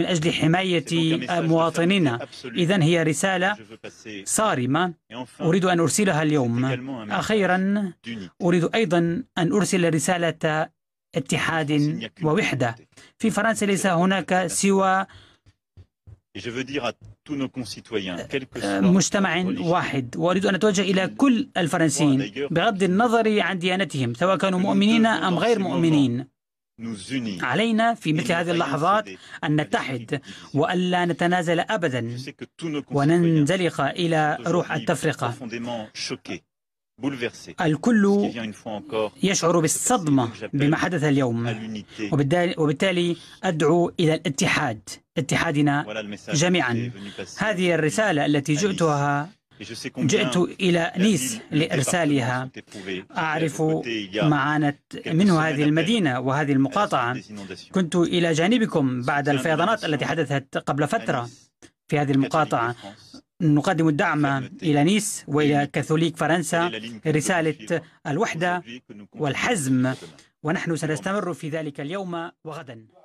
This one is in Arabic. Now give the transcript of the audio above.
من أجل حماية مواطنينا إذا هي رسالة صارمة أريد أن أرسلها اليوم أخيرا أريد أيضا أن أرسل رسالة اتحاد ووحدة في فرنسا ليس هناك سوى مجتمع واحد وأريد أن أتوجه إلى كل الفرنسيين بغض النظر عن ديانتهم سواء كانوا مؤمنين أم غير مؤمنين علينا في مثل هذه اللحظات أن نتحد وألا نتنازل أبدا وننزلق إلى روح التفرقة الكل يشعر بالصدمة بما حدث اليوم وبالتالي أدعو إلى الاتحاد اتحادنا جميعا هذه الرسالة التي جئتها جئت إلى نيس لإرسالها أعرف ما عانت منه هذه المدينة وهذه المقاطعة كنت إلى جانبكم بعد الفيضانات التي حدثت قبل فترة في هذه المقاطعة نقدم الدعم إلى نيس وإلى كاثوليك فرنسا رسالة الوحدة والحزم ونحن سنستمر في ذلك اليوم وغدا